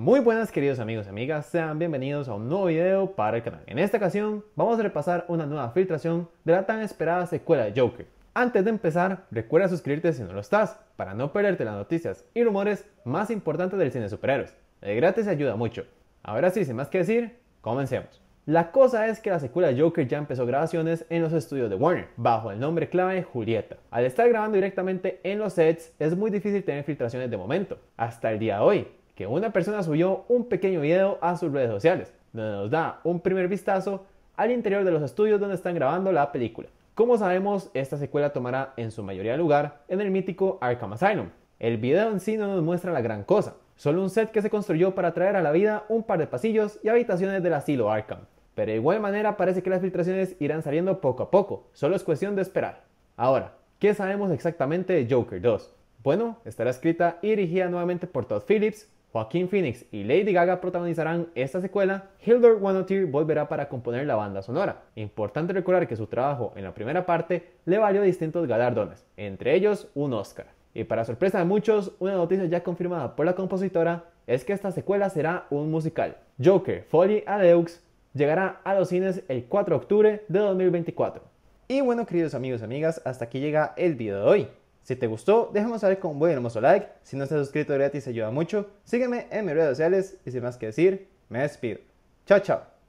Muy buenas queridos amigos y amigas, sean bienvenidos a un nuevo video para el canal. En esta ocasión vamos a repasar una nueva filtración de la tan esperada secuela de Joker. Antes de empezar, recuerda suscribirte si no lo estás, para no perderte las noticias y rumores más importantes del cine de superhéroes. De gratis ayuda mucho. Ahora sí, sin más que decir, comencemos. La cosa es que la secuela de Joker ya empezó grabaciones en los estudios de Warner, bajo el nombre clave Julieta. Al estar grabando directamente en los sets, es muy difícil tener filtraciones de momento, hasta el día de hoy, una persona subió un pequeño video a sus redes sociales, donde nos da un primer vistazo al interior de los estudios donde están grabando la película. Como sabemos, esta secuela tomará en su mayoría lugar en el mítico Arkham Asylum. El video en sí no nos muestra la gran cosa, solo un set que se construyó para traer a la vida un par de pasillos y habitaciones del asilo Arkham. Pero de igual manera parece que las filtraciones irán saliendo poco a poco, solo es cuestión de esperar. Ahora, ¿qué sabemos exactamente de Joker 2? Bueno, estará escrita y dirigida nuevamente por Todd Phillips, Joaquín Phoenix y Lady Gaga protagonizarán esta secuela, Hildur Wanotir volverá para componer la banda sonora. Importante recordar que su trabajo en la primera parte le valió distintos galardones, entre ellos un Oscar. Y para sorpresa de muchos, una noticia ya confirmada por la compositora es que esta secuela será un musical. Joker, Folly Adeux llegará a los cines el 4 de octubre de 2024. Y bueno, queridos amigos y amigas, hasta aquí llega el video de hoy. Si te gustó, déjame saber con un buen hermoso like. Si no estás suscrito gratis, ayuda mucho. Sígueme en mis redes sociales y sin más que decir, me despido. Chao, chao.